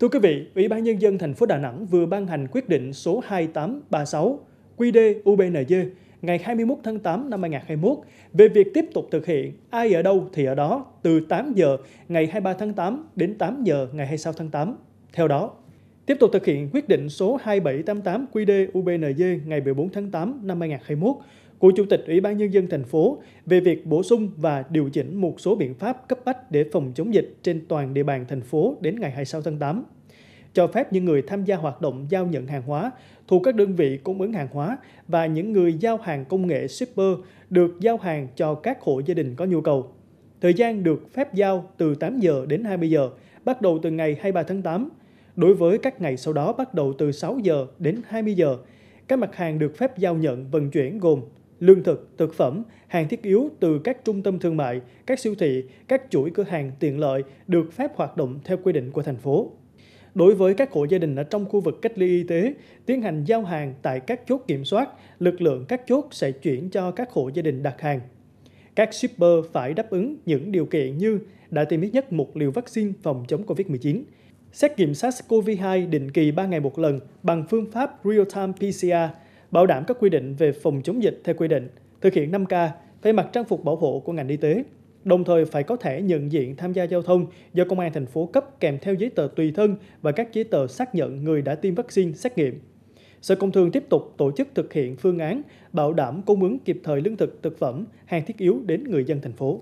Thưa quý vị, Ủy ban Nhân dân thành phố Đà Nẵng vừa ban hành quyết định số 2836 QĐ UBND ngày 21 tháng 8 năm 2021 về việc tiếp tục thực hiện ai ở đâu thì ở đó từ 8 giờ ngày 23 tháng 8 đến 8 giờ ngày 26 tháng 8. Theo đó, tiếp tục thực hiện quyết định số 2788 QĐ UBND ngày 14 tháng 8 năm 2021 của Chủ tịch Ủy ban Nhân dân thành phố về việc bổ sung và điều chỉnh một số biện pháp cấp bách để phòng chống dịch trên toàn địa bàn thành phố đến ngày 26 tháng 8 cho phép những người tham gia hoạt động giao nhận hàng hóa thuộc các đơn vị cung ứng hàng hóa và những người giao hàng công nghệ shipper được giao hàng cho các hộ gia đình có nhu cầu. Thời gian được phép giao từ 8 giờ đến 20 giờ, bắt đầu từ ngày 23 tháng 8. Đối với các ngày sau đó bắt đầu từ 6 giờ đến 20 giờ, các mặt hàng được phép giao nhận vận chuyển gồm lương thực, thực phẩm, hàng thiết yếu từ các trung tâm thương mại, các siêu thị, các chuỗi cửa hàng tiện lợi được phép hoạt động theo quy định của thành phố. Đối với các hộ gia đình ở trong khu vực cách ly y tế, tiến hành giao hàng tại các chốt kiểm soát, lực lượng các chốt sẽ chuyển cho các hộ gia đình đặt hàng. Các shipper phải đáp ứng những điều kiện như đã tiêm ít nhất một liều vaccine phòng chống COVID-19, xét nghiệm SARS-CoV-2 định kỳ 3 ngày một lần bằng phương pháp real-time PCR bảo đảm các quy định về phòng chống dịch theo quy định, thực hiện 5K, phải mặc trang phục bảo hộ của ngành y tế, đồng thời phải có thể nhận diện tham gia giao thông do Công an thành phố cấp kèm theo giấy tờ tùy thân và các giấy tờ xác nhận người đã tiêm vaccine xét nghiệm. Sở Công Thương tiếp tục tổ chức thực hiện phương án bảo đảm cung ứng kịp thời lương thực, thực phẩm, hàng thiết yếu đến người dân thành phố.